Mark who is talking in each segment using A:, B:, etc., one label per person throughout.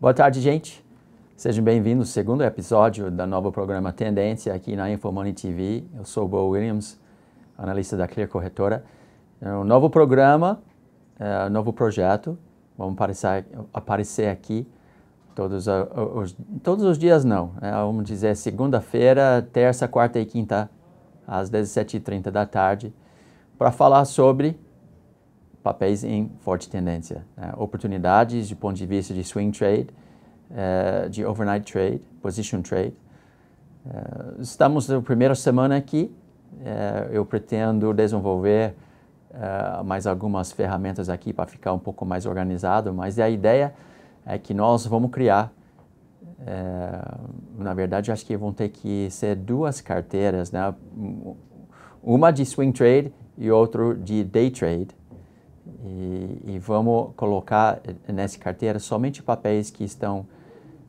A: Boa tarde, gente. Sejam bem-vindos ao segundo episódio do novo programa Tendência aqui na InfoMoney TV. Eu sou o Bo Williams, analista da Clear Corretora. É um novo programa, é um novo projeto. Vamos aparecer, aparecer aqui Todos os, todos os dias não, né? vamos dizer segunda-feira, terça, quarta e quinta, às 17h30 da tarde, para falar sobre papéis em forte tendência, né? oportunidades de ponto de vista de swing trade, eh, de overnight trade, position trade. Eh, estamos na primeira semana aqui, eh, eu pretendo desenvolver mais algumas ferramentas aqui para ficar um pouco mais organizado, mas a ideia é é que nós vamos criar, é, na verdade, acho que vão ter que ser duas carteiras, né? uma de swing trade e outra de day trade. E, e vamos colocar nessa carteira somente papéis que estão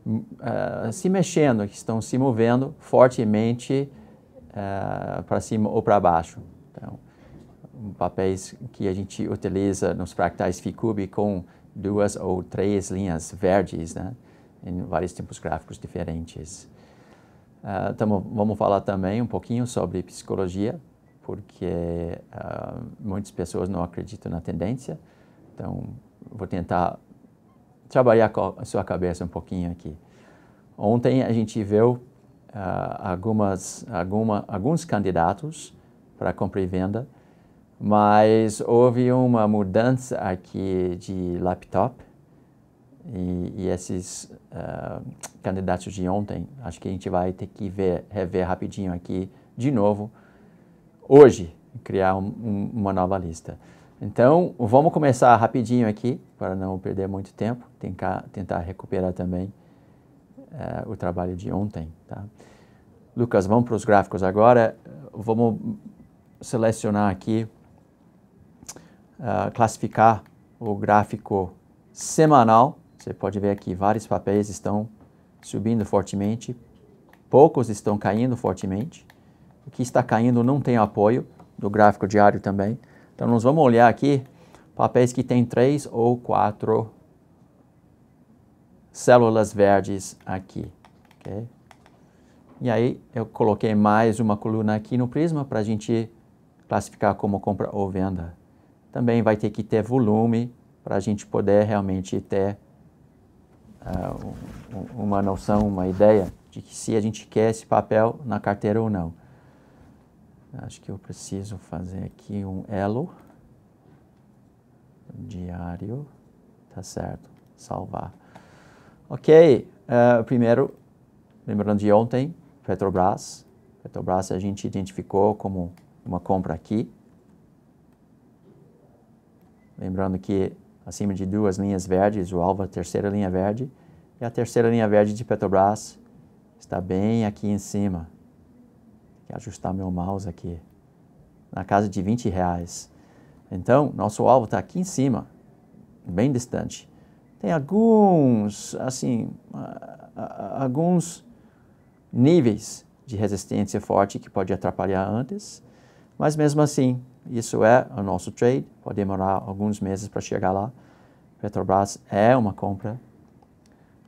A: uh, se mexendo, que estão se movendo fortemente uh, é, para cima ou para baixo. Então, papéis que a gente utiliza nos fractais FICUB com duas ou três linhas verdes né, em vários tipos gráficos diferentes. Uh, tamo, vamos falar também um pouquinho sobre psicologia, porque uh, muitas pessoas não acreditam na tendência, então vou tentar trabalhar a sua cabeça um pouquinho aqui. Ontem a gente viu uh, algumas, alguma, alguns candidatos para compra e venda mas houve uma mudança aqui de laptop e, e esses uh, candidatos de ontem, acho que a gente vai ter que ver, rever rapidinho aqui de novo hoje, criar um, um, uma nova lista. Então, vamos começar rapidinho aqui, para não perder muito tempo, tentar, tentar recuperar também uh, o trabalho de ontem. Tá? Lucas, vamos para os gráficos agora. Vamos selecionar aqui ah, classificar o gráfico semanal. Você pode ver aqui vários papéis estão subindo fortemente, poucos estão caindo fortemente. O que está caindo não tem apoio do gráfico diário também. Então, nós vamos olhar aqui papéis que têm três ou quatro células verdes aqui. Okay? E aí, eu coloquei mais uma coluna aqui no prisma para a gente classificar como compra ou venda também vai ter que ter volume para a gente poder realmente ter uh, um, uma noção, uma ideia de que se a gente quer esse papel na carteira ou não. Acho que eu preciso fazer aqui um elo diário, tá certo? Salvar. Ok, uh, primeiro, lembrando de ontem, Petrobras. Petrobras a gente identificou como uma compra aqui, Lembrando que acima de duas linhas verdes, o alvo é a terceira linha verde, e a terceira linha verde de Petrobras está bem aqui em cima. Tem que ajustar meu mouse aqui. Na casa de 20 reais. Então, nosso alvo está aqui em cima, bem distante. Tem alguns, assim, alguns níveis de resistência forte que pode atrapalhar antes, mas mesmo assim, isso é o nosso trade, pode demorar alguns meses para chegar lá. Petrobras é uma compra.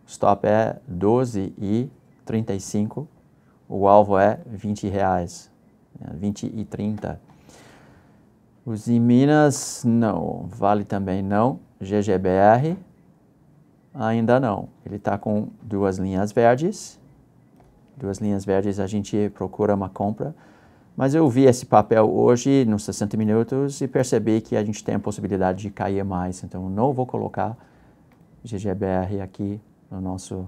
A: O stop é 12,35. O alvo é 20 reais, 20 né? e 30. Os Minas, não. Vale também não. GGBR, ainda não. Ele está com duas linhas verdes. Duas linhas verdes a gente procura uma compra. Mas eu vi esse papel hoje, nos 60 minutos, e percebi que a gente tem a possibilidade de cair mais. Então, não vou colocar GGBR aqui na no nosso,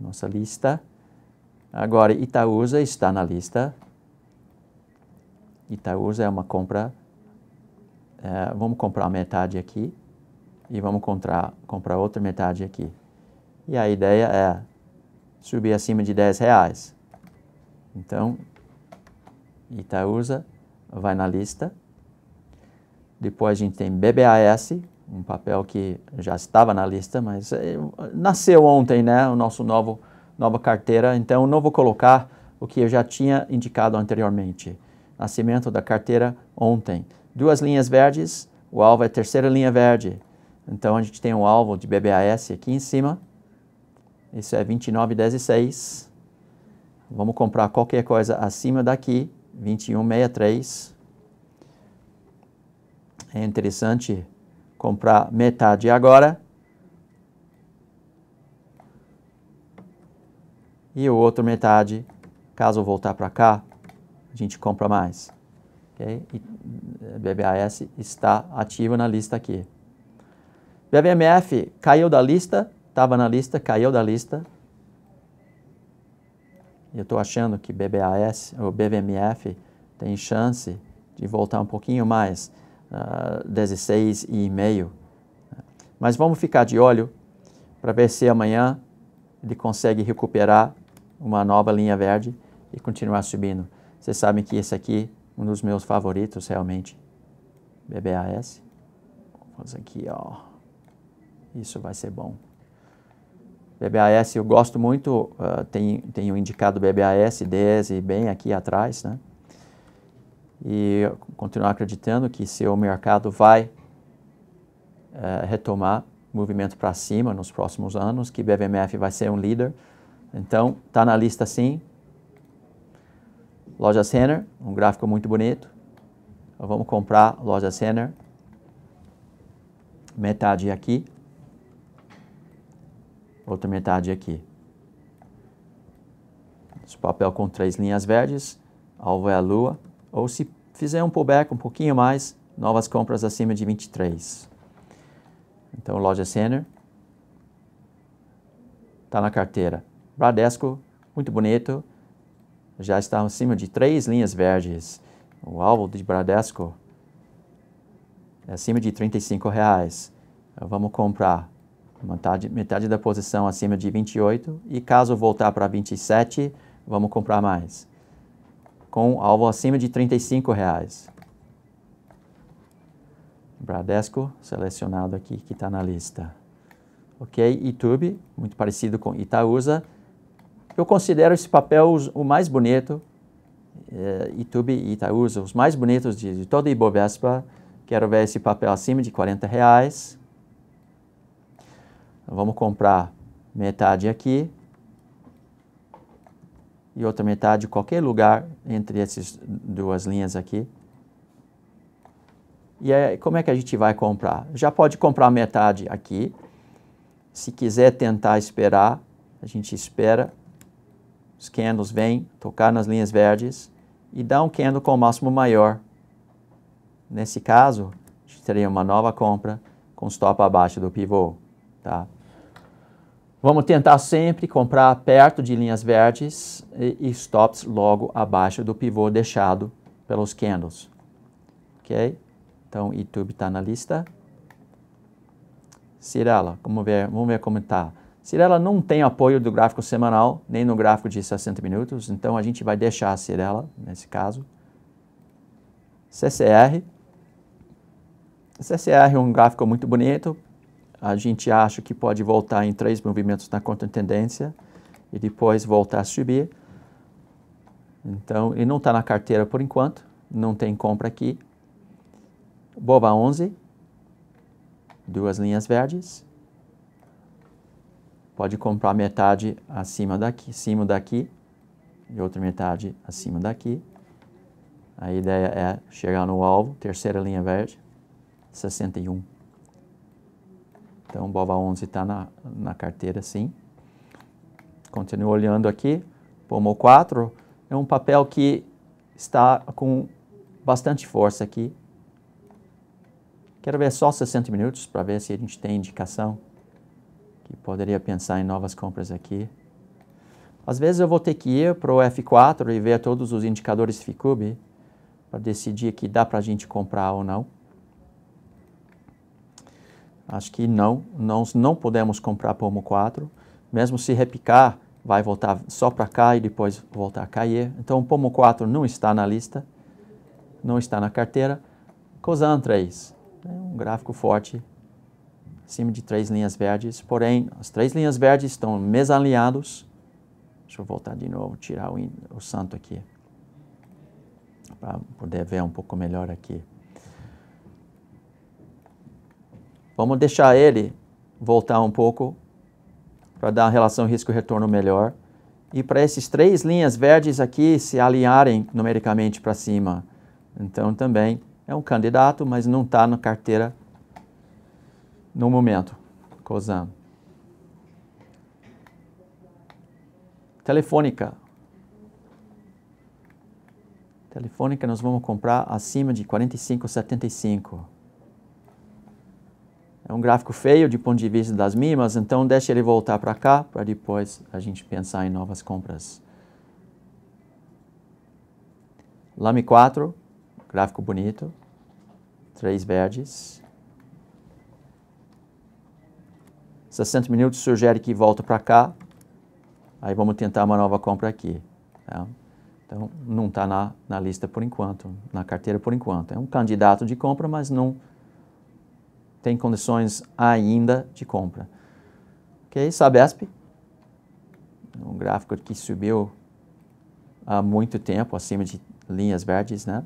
A: nossa lista. Agora, Itaúsa está na lista. Itaúsa é uma compra. É, vamos comprar metade aqui e vamos comprar, comprar outra metade aqui. E a ideia é subir acima de 10 reais. Então, Itaúsa vai na lista. Depois a gente tem BBAS, um papel que já estava na lista, mas eh, nasceu ontem, né, o nosso novo nova carteira, então não vou colocar o que eu já tinha indicado anteriormente. Nascimento da carteira ontem. Duas linhas verdes, o alvo é a terceira linha verde. Então a gente tem um alvo de BBAS aqui em cima. Isso é 29,16. Vamos comprar qualquer coisa acima daqui 2163. É interessante comprar metade agora. E o outro metade, caso voltar para cá, a gente compra mais. Okay? E eh, BBAS está ativo na lista aqui. BBMF caiu da lista, estava na lista, caiu da lista, eu estou achando que BBAS, ou BBMF, tem chance de voltar um pouquinho mais, uh, ah, 16,5. Mas vamos ficar de olho para ver se amanhã ele consegue recuperar uma nova linha verde e continuar subindo. Vocês sabem que esse aqui é um dos meus favoritos realmente, BBAS. Vamos aqui, ó. Isso vai ser bom. BBAS eu gosto muito, uh, eh, tenho, tenho indicado BBAS, DESE bem aqui atrás, né? E continuar acreditando que se o mercado vai uh, retomar movimento para cima nos próximos anos, que BBMF vai ser um líder. Então, está na lista sim. Loja Senner, um gráfico muito bonito. vamos comprar Loja Senner. Metade aqui, outra metade aqui. Esse papel com três linhas verdes, alvo é a lua, ou se fizer um pullback um pouquinho mais, novas compras acima de 23. Então, loja Center está na carteira. Bradesco, muito bonito, já está acima de três linhas verdes. O alvo de Bradesco é acima de R$ 35. Reais. vamos comprar metade, metade da posição acima de 28 e caso voltar para 27, vamos comprar mais. Com alvo acima de 35 reais. Bradesco, selecionado aqui que está na lista. Ok, YouTube, muito parecido com Itaúsa. Eu considero esse papel o mais bonito, é, eh, YouTube e Itaúsa, os mais bonitos de, de a Ibovespa. Quero ver esse papel acima de 40 reais. Vamos comprar metade aqui e outra metade qualquer lugar entre essas duas linhas aqui. E aí, como é que a gente vai comprar? Já pode comprar metade aqui. Se quiser tentar esperar, a gente espera. Os candles vêm tocar nas linhas verdes e dá um candle com o máximo maior. Nesse caso, a gente teria uma nova compra com stop abaixo do pivô, tá? Vamos tentar sempre comprar perto de linhas verdes e, stops logo abaixo do pivô deixado pelos candles. Ok? Então, YouTube está na lista. Cirela, vamos ver, vamos ver como está. Cirela não tem apoio do gráfico semanal, nem no gráfico de 60 minutos, então a gente vai deixar a Cirela, nesse caso. CCR. CCR é um gráfico muito bonito, a gente acha que pode voltar em três movimentos na tendência e depois voltar a subir. Então, ele não está na carteira por enquanto, não tem compra aqui. Boba 11, duas linhas verdes. Pode comprar metade acima daqui, acima daqui e outra metade acima daqui. A ideia é chegar no alvo, terceira linha verde, 61. Então, o BOVA 11 está na, na carteira, sim. Continuo olhando aqui. Pomo 4 é um papel que está com bastante força aqui. Quero ver só 60 minutos para ver se a gente tem indicação que poderia pensar em novas compras aqui. Às vezes eu vou ter que ir para o F4 e ver todos os indicadores FICUB para decidir que dá para a gente comprar ou não. Acho que não, nós não podemos comprar pomo 4, mesmo se repicar, vai voltar só para cá e depois voltar a cair. Então, o pomo 4 não está na lista, não está na carteira. Cosan 3, né, um gráfico forte, acima de três linhas verdes, porém, as três linhas verdes estão mesalinhados. Deixa eu voltar de novo, tirar o, o santo aqui, para poder ver um pouco melhor aqui. Vamos deixar ele voltar um pouco para dar uma relação risco-retorno melhor. E para essas três linhas verdes aqui se alinharem numericamente para cima. Então também é um candidato, mas não está na carteira no momento. COSAM. Telefônica. Telefônica nós vamos comprar acima de 45,75. É um gráfico feio de ponto de vista das mínimas, então deixe ele voltar para cá para depois a gente pensar em novas compras. Lame 4, gráfico bonito, três verdes. 60 minutos sugere que volta para cá, aí vamos tentar uma nova compra aqui. Tá? Então, não está na, na lista por enquanto, na carteira por enquanto. É um candidato de compra, mas não tem condições ainda de compra. Ok? Sabesp, um gráfico que subiu há muito tempo, acima de linhas verdes, né?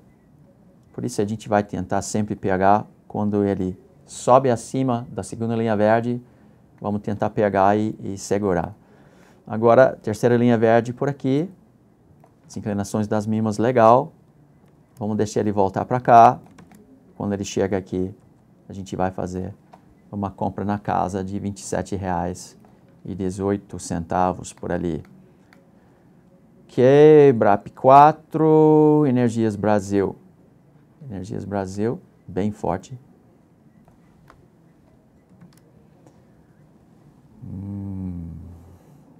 A: Por isso a gente vai tentar sempre pegar quando ele sobe acima da segunda linha verde, vamos tentar pegar e, e segurar. Agora, terceira linha verde por aqui, as inclinações das mínimas legal, vamos deixar ele voltar para cá, quando ele chega aqui a gente vai fazer uma compra na casa de R$ 27,18 por ali. Ok, BRAP 4, Energias Brasil. Energias Brasil, bem forte. Hum,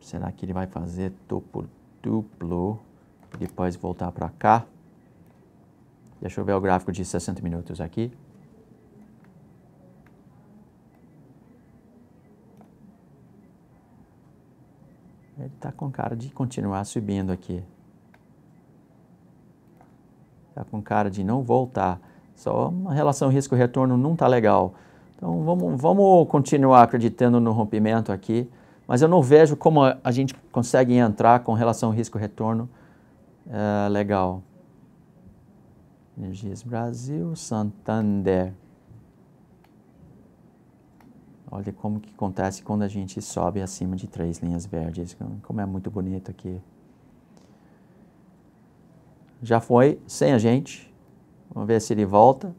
A: será que ele vai fazer topo duplo e depois voltar para cá? Deixa eu ver o gráfico de 60 minutos aqui. Ele está com cara de continuar subindo aqui. Está com cara de não voltar. Só uma relação risco-retorno não está legal. Então vamos, vamos continuar acreditando no rompimento aqui, mas eu não vejo como a gente consegue entrar com relação risco-retorno é, legal. Energias Brasil, Santander. Olha como que acontece quando a gente sobe acima de três linhas verdes, como é muito bonito aqui. Já foi sem a gente, vamos ver se ele volta.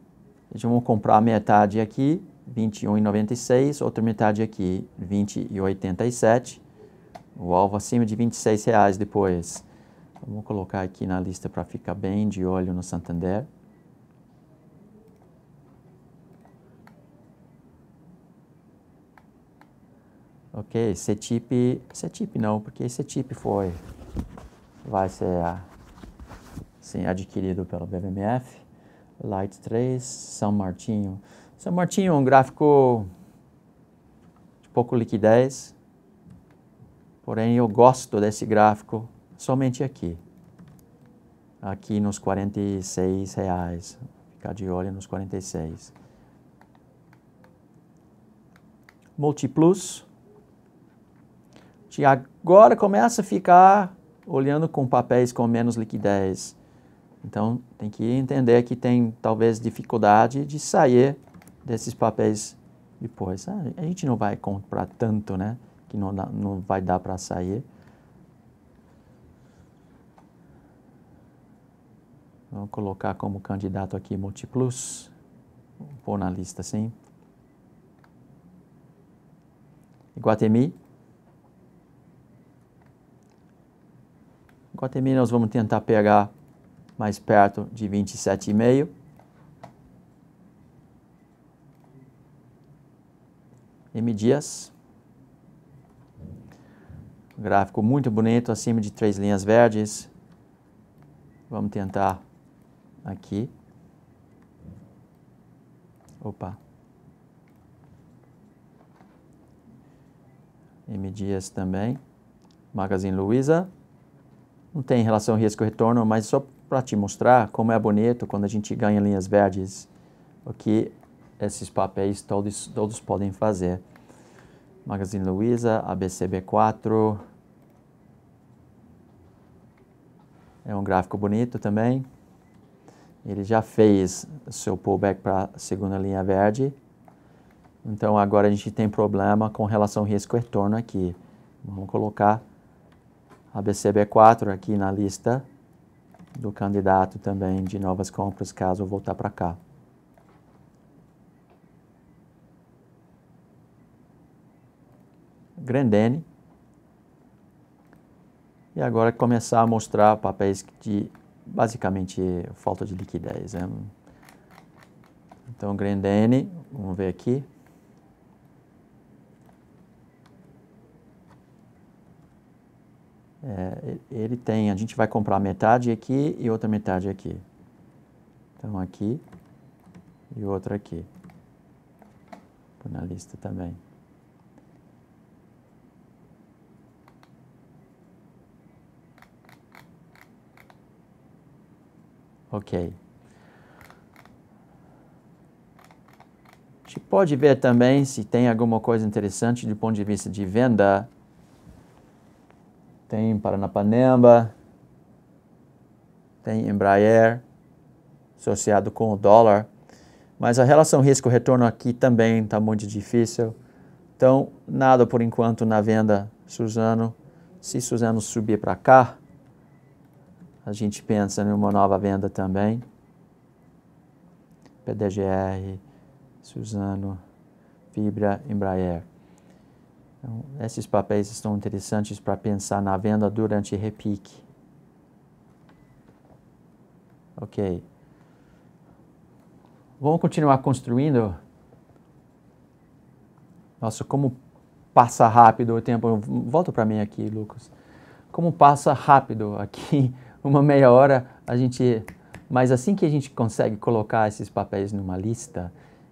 A: Vamos comprar metade aqui, 21,96, outra metade aqui, 20,87. O alvo acima de 26 reais depois. Vamos colocar aqui na lista para ficar bem de olho no Santander. Ok, CETIP, tipo não, porque tipo foi, vai ser assim, adquirido pelo BMF. Light 3, São Martinho. São Martinho é um gráfico de pouco liquidez, porém eu gosto desse gráfico somente aqui. Aqui nos 46 reais, ficar de olho nos 46. Multiplus agora começa a ficar olhando com papéis com menos liquidez. Então, tem que entender que tem talvez dificuldade de sair desses papéis depois. Ah, a gente não vai comprar tanto, né? Que não, dá, não vai dar para sair. Vou colocar como candidato aqui Multiplus. Vou pôr na lista, sim. Iguatemi, 4,5 nós vamos tentar pegar mais perto de 27,5. M dias. gráfico muito bonito, acima de três linhas verdes. Vamos tentar aqui. Opa. M dias também. Magazine Luiza não tem relação risco-retorno, mas só para te mostrar como é bonito quando a gente ganha linhas verdes, o que esses papéis todos, todos podem fazer. Magazine Luiza, ABCB4. É um gráfico bonito também. Ele já fez seu pullback para a segunda linha verde. Então agora a gente tem problema com relação risco-retorno aqui. Vamos colocar ABCB4 aqui na lista do candidato também de novas compras, caso eu voltar para cá. Grandene. E agora começar a mostrar papéis de basicamente falta de liquidez. Né? Então, Grandene, vamos ver aqui. É, ele tem, a gente vai comprar metade aqui e outra metade aqui. Então, aqui e outra aqui. na lista também. Ok. A gente pode ver também se tem alguma coisa interessante do ponto de vista de venda tem Paranapanema, tem Embraer, associado com o dólar. Mas a relação risco-retorno aqui também está muito difícil. Então, nada por enquanto na venda Suzano. Se Suzano subir para cá, a gente pensa em uma nova venda também. PDGR, Suzano, Fibra, Embraer. Então, esses papéis estão interessantes para pensar na venda durante repique. Ok. Vamos continuar construindo. Nossa, como passa rápido o tempo. Volta para mim aqui, Lucas. Como passa rápido aqui, uma meia hora, a gente. Mas assim que a gente consegue colocar esses papéis numa lista,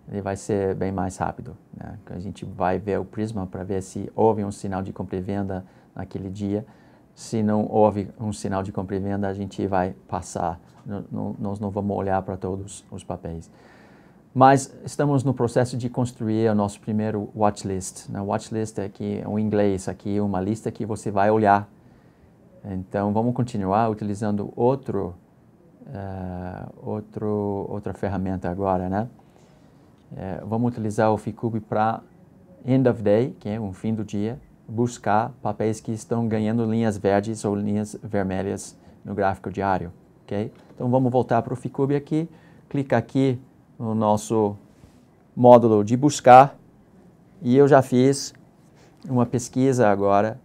A: ele vai ser bem mais rápido. Né? Então, a gente vai ver o prisma para ver se houve um sinal de compra e venda naquele dia. Se não houve um sinal de compra e venda, a gente vai passar. nós não vamos olhar para todos os papéis. Mas estamos no processo de construir o nosso primeiro watch list. Né? watch list é aqui, é um inglês, aqui uma lista que você vai olhar. Então, vamos continuar utilizando outro, uh, outro, outra ferramenta agora, né? é, vamos utilizar o Ficube para end of day, que é um fim do dia, buscar papéis que estão ganhando linhas verdes ou linhas vermelhas no gráfico diário, ok? Então vamos voltar para o Ficube aqui, clica aqui no nosso módulo de buscar e eu já fiz uma pesquisa agora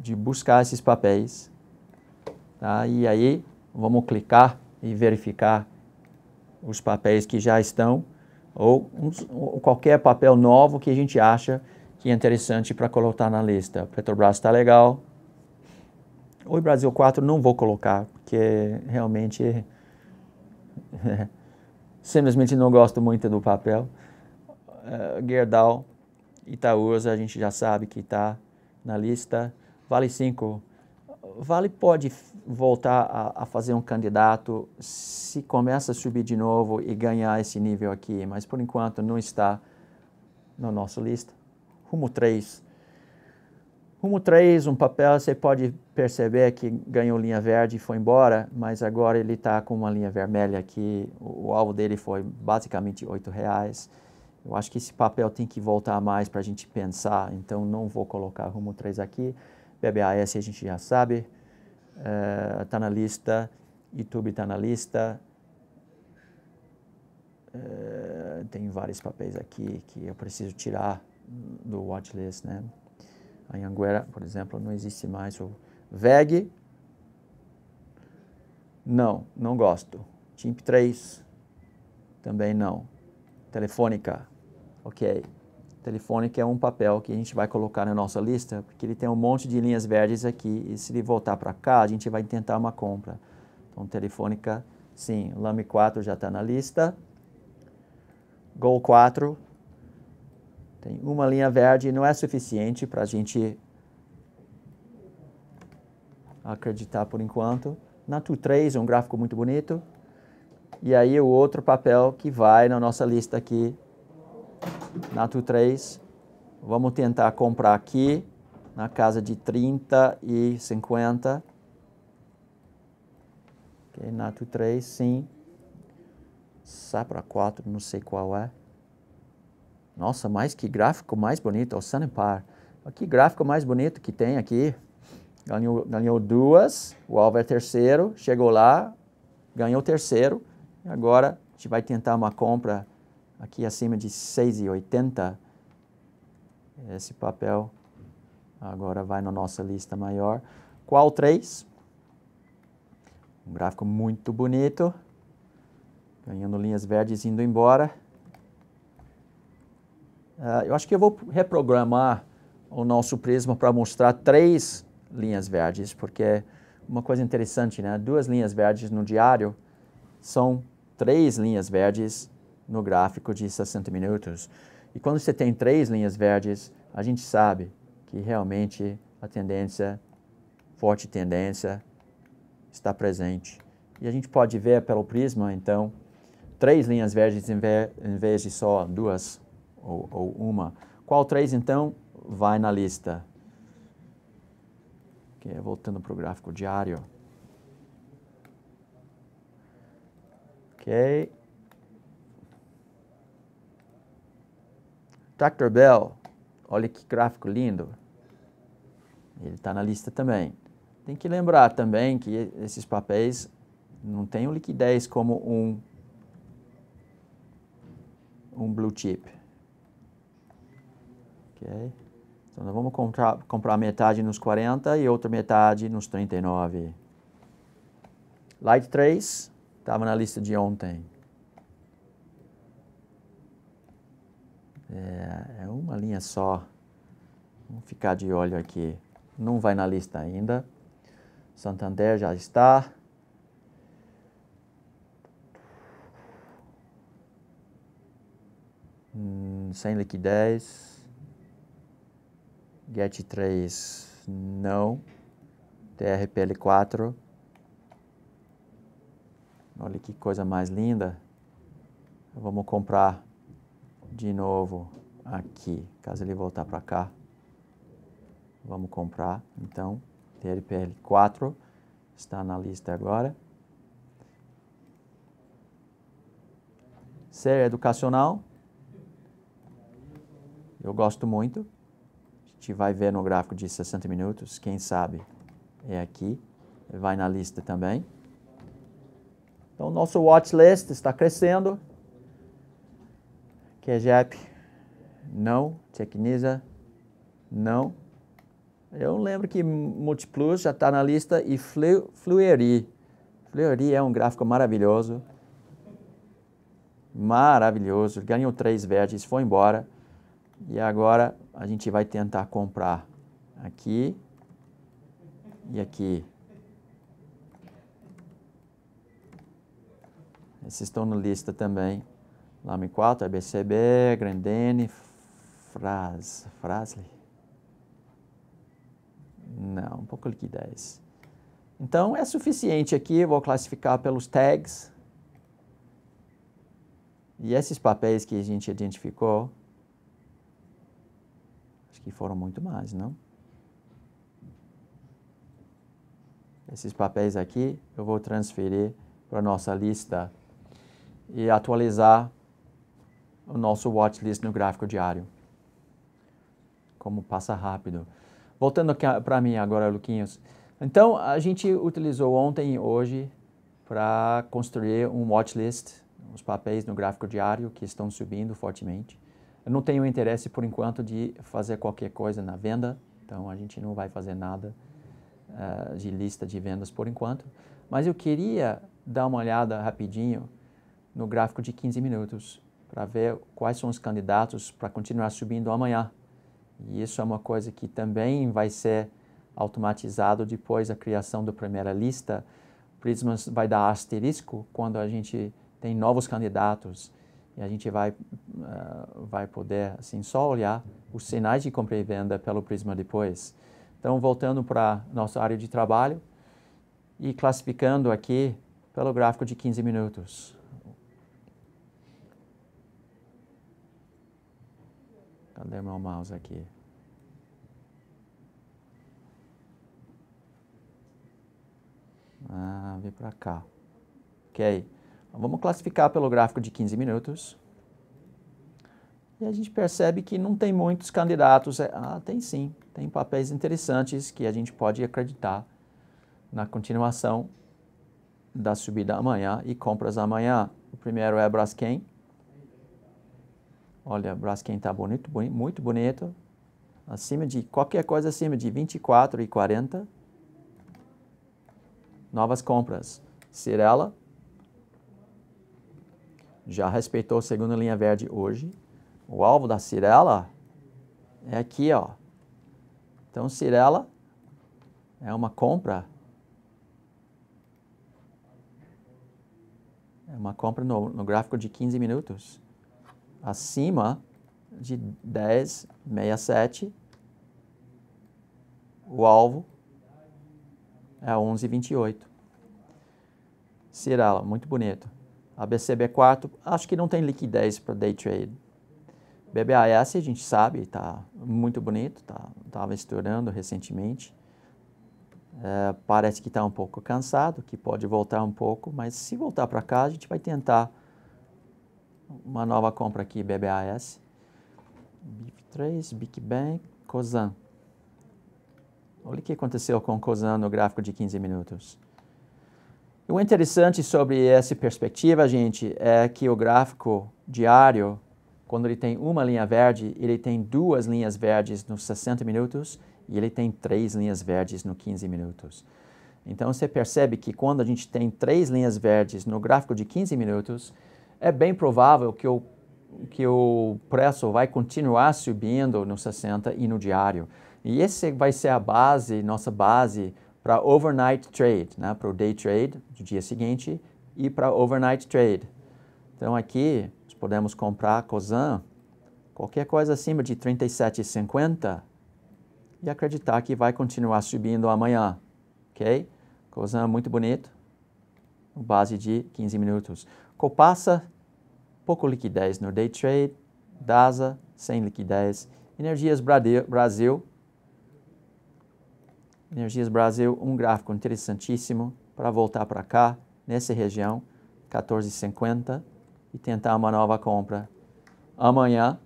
A: de buscar esses papéis, tá? E aí vamos clicar e verificar os papéis que já estão ou, ou qualquer papel novo que a gente acha que é interessante para colocar na lista. Petrobras está legal. Oi Brasil 4 não vou colocar, porque realmente é, simplesmente não gosto muito do papel. Uh, Gerdau, Itaúsa, a gente já sabe que está na lista. Vale 5. Vale pode voltar a, a, fazer um candidato se começa a subir de novo e ganhar esse nível aqui, mas por enquanto não está na nossa lista. Rumo 3. Rumo 3, um papel, você pode perceber que ganhou linha verde e foi embora, mas agora ele está com uma linha vermelha aqui, o, o alvo dele foi basicamente R$ reais. Eu acho que esse papel tem que voltar mais para a gente pensar, então não vou colocar rumo 3 aqui. BBAS a gente já sabe, está eh, na lista, YouTube está na lista. Uh, tem vários papéis aqui que eu preciso tirar do watchlist, né? A Anguera, por exemplo, não existe mais. O VEG, não, não gosto. TIMP 3, também não. Telefônica, ok telefônica é um papel que a gente vai colocar na nossa lista, porque ele tem um monte de linhas verdes aqui, e se ele voltar para cá, a gente vai tentar uma compra. Então, telefônica, sim, Lame 4 já está na lista. Gol 4, tem uma linha verde, não é suficiente para a gente acreditar por enquanto. Natu 3 um gráfico muito bonito. E aí o outro papel que vai na nossa lista aqui Nato 3, vamos tentar comprar aqui na casa de 30 e 50. Ok, Nato 3, sim. Sapra 4, não sei qual é. Nossa, mas que gráfico mais bonito, o Sanepar. Que gráfico mais bonito que tem aqui. Ganhou, ganhou duas, o alvo é terceiro, chegou lá, ganhou o terceiro. E agora a gente vai tentar uma compra aqui acima de 6,80, esse papel agora vai na nossa lista maior. Qual 3? Um gráfico muito bonito, ganhando linhas verdes indo embora. Uh, eu acho que eu vou reprogramar o nosso prisma para mostrar três linhas verdes, porque é uma coisa interessante, né? Duas linhas verdes no diário são três linhas verdes no gráfico de 60 minutos. E quando você tem três linhas verdes, a gente sabe que realmente a tendência, forte tendência, está presente. E a gente pode ver pelo prisma, então, três linhas verdes em vez de só duas ou, ou uma. Qual três, então, vai na lista? Okay, voltando para o gráfico diário. Ok. Tractor Bell, olha que gráfico lindo. Ele está na lista também. Tem que lembrar também que esses papéis não têm liquidez como um, um blue chip. Okay? Então, nós vamos comprar, comprar metade nos 40 e outra metade nos 39. Light 3 estava na lista de ontem. É, é uma linha só. Vamos ficar de olho aqui. Não vai na lista ainda. Santander já está. Hum, sem liquidez. GET3, não. TRPL4. Olha que coisa mais linda. Vamos comprar de novo aqui, caso ele voltar para cá, vamos comprar. Então, TLPL 4 está na lista agora. Ser educacional, eu gosto muito. A gente vai ver no gráfico de 60 minutos, quem sabe é aqui. Vai na lista também. Então, nosso watch list está crescendo. Kegep, não. Tecnisa, não. Eu lembro que Multiplus já está na lista e Fle Fluery. Fluery é um gráfico maravilhoso. Maravilhoso. Ganhou três vértices, foi embora. E agora a gente vai tentar comprar aqui e aqui. Esses estão na lista também. Lame 4, ABCB, Grandene, Fras, Frasley. Não, um pouco liquidez. Então, é suficiente aqui, vou classificar pelos tags. E esses papéis que a gente identificou, acho que foram muito mais, não? Esses papéis aqui eu vou transferir para a nossa lista e atualizar o nosso watchlist no gráfico diário. Como passa rápido. Voltando para mim agora, Luquinhos. Então, a gente utilizou ontem e hoje para construir um watchlist, os papéis no gráfico diário que estão subindo fortemente. Eu não tenho interesse, por enquanto, de fazer qualquer coisa na venda, então a gente não vai fazer nada uh, de lista de vendas por enquanto. Mas eu queria dar uma olhada rapidinho no gráfico de 15 minutos para ver quais são os candidatos para continuar subindo amanhã. E isso é uma coisa que também vai ser automatizado depois da criação da primeira lista. Prisma vai dar asterisco quando a gente tem novos candidatos e a gente vai, uh, vai poder assim, só olhar os sinais de compra e venda pelo Prisma depois. Então, voltando para nossa área de trabalho e classificando aqui pelo gráfico de 15 minutos. Cadê meu mouse aqui? Ah, vem para cá. Ok. Então, vamos classificar pelo gráfico de 15 minutos. E a gente percebe que não tem muitos candidatos. É, ah, tem sim. Tem papéis interessantes que a gente pode acreditar na continuação da subida amanhã e compras amanhã. O primeiro é a Braskem, Olha, Braskem está bonito, muito bonito. Acima de qualquer coisa acima de 24 e 40. Novas compras. Cirela já respeitou a segunda linha verde hoje. O alvo da Cirela é aqui, ó. Então, Cirela é uma compra. É uma compra no, no gráfico de 15 minutos acima de 10,67, o alvo é 11,28. Cirala, muito bonito. ABCB4, acho que não tem liquidez para day trade. BBAS, a gente sabe, está muito bonito, estava tá, estourando recentemente. É, parece que está um pouco cansado, que pode voltar um pouco, mas se voltar para cá, a gente vai tentar uma nova compra aqui, BBAS, BIF3, Big Bang, COSAN. Olha o que aconteceu com COSAN no gráfico de 15 minutos. O interessante sobre essa perspectiva, gente, é que o gráfico diário, quando ele tem uma linha verde, ele tem duas linhas verdes nos 60 minutos e ele tem três linhas verdes no 15 minutos. Então você percebe que quando a gente tem três linhas verdes no gráfico de 15 minutos, é bem provável que o, que o preço vai continuar subindo no 60 e no diário. E esse vai ser a base, nossa base para overnight trade, né? para o day trade do dia seguinte e para overnight trade. Então aqui nós podemos comprar COSAN, qualquer coisa acima de 37,50 e acreditar que vai continuar subindo amanhã, ok? COSAN é muito bonito, base de 15 minutos. Copassa pouco liquidez no day trade, DASA, sem liquidez, Energias Brasil, Energias Brasil, um gráfico interessantíssimo para voltar para cá, nessa região, 14,50 e tentar uma nova compra amanhã.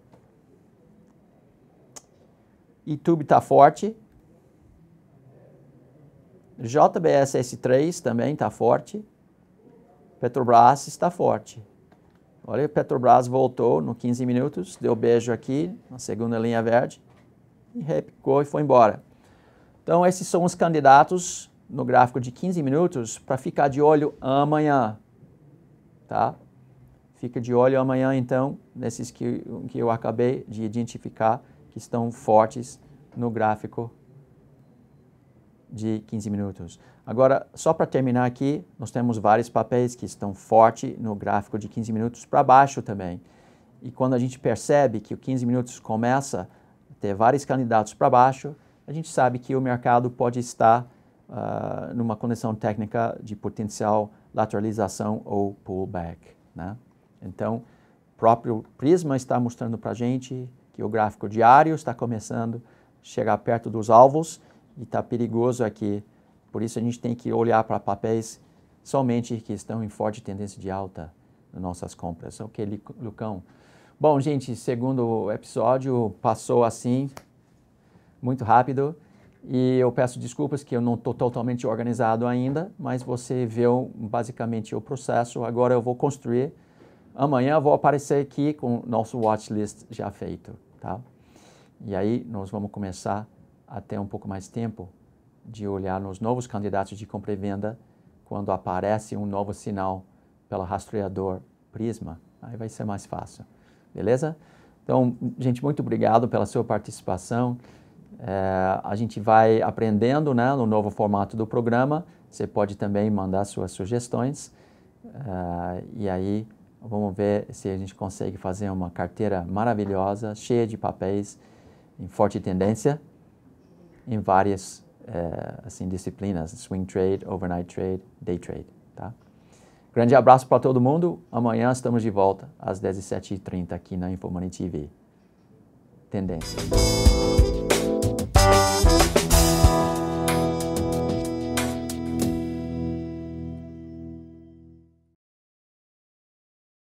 A: YouTube está forte. JBS S3 também está forte. Petrobras está forte. Olha, Petrobras voltou no 15 minutos, deu beijo aqui na segunda linha verde e repicou e foi embora. Então, esses são os candidatos no gráfico de 15 minutos para ficar de olho amanhã, tá? Fica de olho amanhã, então, nesses que, que eu acabei de identificar que estão fortes no gráfico de 15 minutos. Agora, só para terminar aqui, nós temos vários papéis que estão forte no gráfico de 15 minutos para baixo também. E quando a gente percebe que o 15 minutos começa a ter vários candidatos para baixo, a gente sabe que o mercado pode estar uh, numa condição técnica de potencial lateralização ou pullback. Né? Então, próprio Prisma está mostrando para a gente que o gráfico diário está começando a chegar perto dos alvos e está perigoso aqui. Por isso a gente tem que olhar para papéis somente que estão em forte tendência de alta nas nossas compras. É ok, Lucão? Bom, gente, segundo episódio passou assim, muito rápido. E eu peço desculpas que eu não estou totalmente organizado ainda, mas você viu basicamente o processo. Agora eu vou construir. Amanhã eu vou aparecer aqui com o nosso watchlist já feito, tá? E aí nós vamos começar até um pouco mais tempo de olhar nos novos candidatos de compra e venda quando aparece um novo sinal pelo rastreador Prisma. Aí vai ser mais fácil, beleza? Então, gente, muito obrigado pela sua participação. É, a gente vai aprendendo né, no novo formato do programa. Você pode também mandar suas sugestões. É, e aí vamos ver se a gente consegue fazer uma carteira maravilhosa, cheia de papéis, em forte tendência em várias eh, assim, disciplinas, swing trade, overnight trade, day trade. Tá? Grande abraço para todo mundo. Amanhã estamos de volta às 17h30 aqui na InfoMoney TV. Tendência.